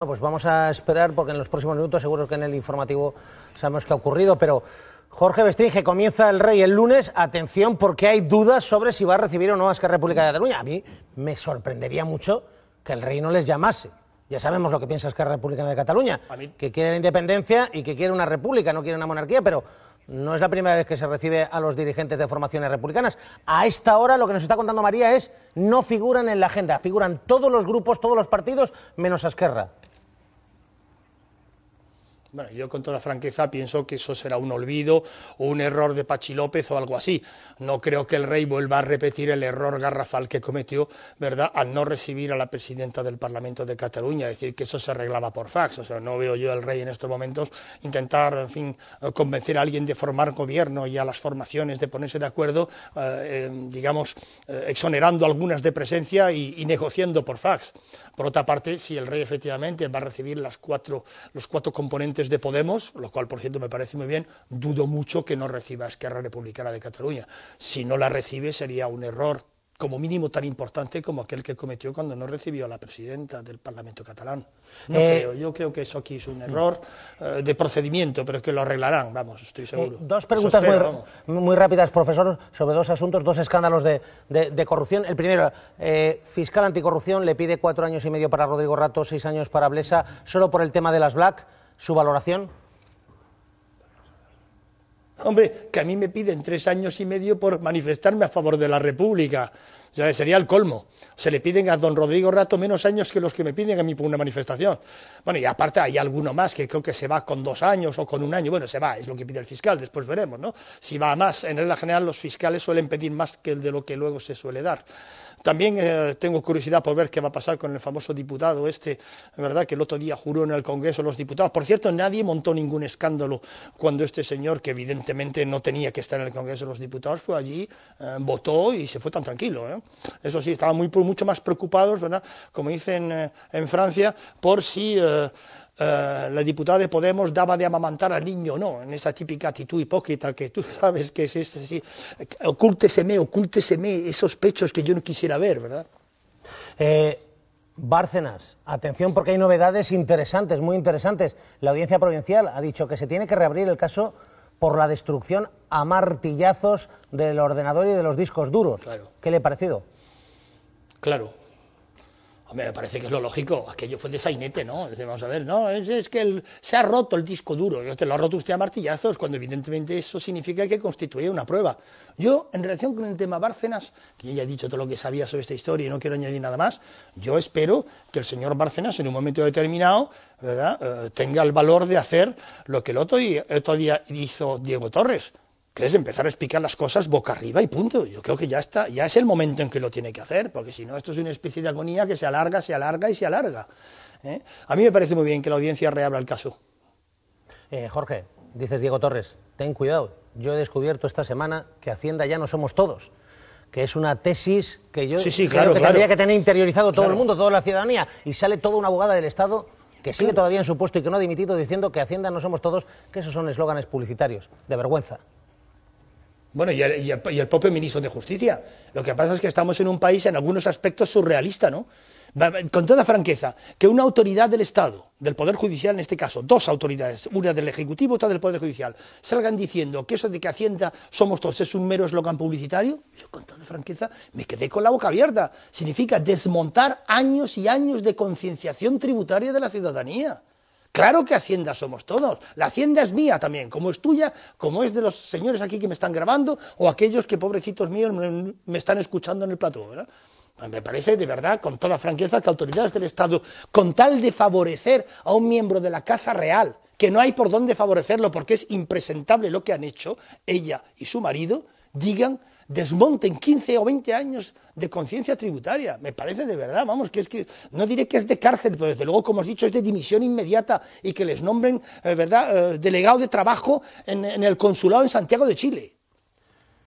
Pues vamos a esperar porque en los próximos minutos seguro que en el informativo sabemos qué ha ocurrido, pero Jorge Bestringe comienza el Rey el lunes. Atención porque hay dudas sobre si va a recibir o no a Esquerra República de Cataluña. A mí me sorprendería mucho que el Rey no les llamase. Ya sabemos lo que piensa Esquerra República de Cataluña, que quiere la independencia y que quiere una república, no quiere una monarquía, pero no es la primera vez que se recibe a los dirigentes de formaciones republicanas. A esta hora lo que nos está contando María es no figuran en la agenda, figuran todos los grupos, todos los partidos, menos Esquerra. Bueno, yo con toda franqueza pienso que eso será un olvido o un error de Pachi López o algo así. No creo que el rey vuelva a repetir el error garrafal que cometió, ¿verdad?, al no recibir a la presidenta del Parlamento de Cataluña, decir, que eso se arreglaba por fax. O sea, no veo yo al rey en estos momentos intentar, en fin, convencer a alguien de formar gobierno y a las formaciones de ponerse de acuerdo, eh, eh, digamos, eh, exonerando algunas de presencia y, negociando por fax. Por otra parte, si el rey efectivamente va a recibir los cuatro componentes de Podemos, lo cual, por cierto, me parece muy bien, dudo mucho que no reciba Esquerra Republicana de Cataluña. Si no la recibe sería un error como mínimo tan importante como aquel que cometió cuando no recibió a la presidenta del Parlamento catalán. Eh, yo creo que eso aquí es un error eh, de procedimiento, pero es que lo arreglarán, vamos, estoy eh, seguro. dos preguntas muy, rápidas, profesor, sobre dos asuntos, dos escándalos de, de corrupción. El primero, fiscal anticorrupción le pide cuatro años y medio para Rodrigo Rato, seis años para Blesa, solo por el tema de las Black. ¿Su valoración? Hombre, que a mí me piden tres años y medio por manifestarme a favor de la República. ya sería el colmo. Se le piden a don Rodrigo Rato menos años que los que me piden a mí por una manifestación. Bueno, y aparte hay alguno más que creo que se va con dos años o con un año. Bueno, se va, es lo que pide el fiscal, después veremos, ¿no? Si va a más, en regla general los fiscales suelen pedir más que el de lo que luego se suele dar. También eh, tengo curiosidad por ver qué va a pasar con el famoso diputado este, ¿verdad? Que el otro día juró en el Congreso de los diputados. Por cierto, nadie montó ningún escándalo cuando este señor, que evidentemente no tenía que estar en el Congreso de los Diputados, fue allí, eh, votó y se fue tan tranquilo. ¿eh? Eso sí, estaban muy, mucho más preocupados, ¿verdad? Como dicen en Francia, por si eh, la diputada de Podemos daba de amamantar al niño, no, en esa típica actitud hipócrita que tú sabes que es, así, ocúlteseme, ocúlteseme esos pechos que yo no quisiera ver, ¿verdad? Eh, Bárcenas, atención porque hay novedades interesantes, muy interesantes. La audiencia provincial ha dicho que se tiene que reabrir el caso por la destrucción a martillazos del ordenador y de los discos duros. ¿Qué le ha parecido? Claro, me parece que es lo lógico. Aquello fue de sainete, ¿no? vamos a ver, no, es, que se ha roto el disco duro. Este, lo ha roto usted a martillazos, cuando evidentemente eso significa que constituye una prueba. Yo, en relación con el tema Bárcenas, que yo ya he dicho todo lo que sabía sobre esta historia y no quiero añadir nada más, yo espero que el señor Bárcenas, en un momento determinado, eh, tenga el valor de hacer lo que el otro día hizo Diego Torres es empezar a explicar las cosas boca arriba y punto. Yo creo que ya está, ya es el momento en que lo tiene que hacer, porque si no, esto es una especie de agonía que se alarga, se alarga y se alarga. ¿eh? A mí me parece muy bien que la audiencia reabra el caso. Eh, Jorge, dices Diego Torres, ten cuidado. Yo he descubierto esta semana que Hacienda ya no somos todos que es una tesis que yo sí, claro, que tendría que tener interiorizado todo el mundo, toda la ciudadanía, y sale toda una abogada del Estado que sigue todavía en su puesto y que no ha dimitido diciendo que Hacienda no somos todos, que esos son eslóganes publicitarios, de vergüenza. Bueno, y el, propio ministro de Justicia. Lo que pasa es que estamos en un país en algunos aspectos surrealista, ¿no? Con toda franqueza, que una autoridad del Estado, del Poder Judicial en este caso, dos autoridades, una del Ejecutivo, y otra del Poder Judicial, salgan diciendo que eso de que Hacienda somos todos es un mero eslogan publicitario, yo con toda franqueza me quedé con la boca abierta. Significa desmontar años y años de concienciación tributaria de la ciudadanía. Claro que Hacienda somos todos. La Hacienda es mía también, como es tuya, como es de los señores aquí que me están grabando o aquellos que, pobrecitos míos, me, están escuchando en el plató, ¿verdad? Pues me parece de verdad, con toda franqueza, que autoridades del Estado, con tal de favorecer a un miembro de la Casa Real, que no hay por dónde favorecerlo porque es impresentable lo que han hecho ella y su marido, digan, desmonten 15 o 20 años de conciencia tributaria. Me parece de verdad, vamos, que es que no diré que es de cárcel, pero desde luego, como os dicho, es de dimisión inmediata y que les nombren, eh, ¿verdad?, eh, delegado de trabajo en el consulado en Santiago de Chile.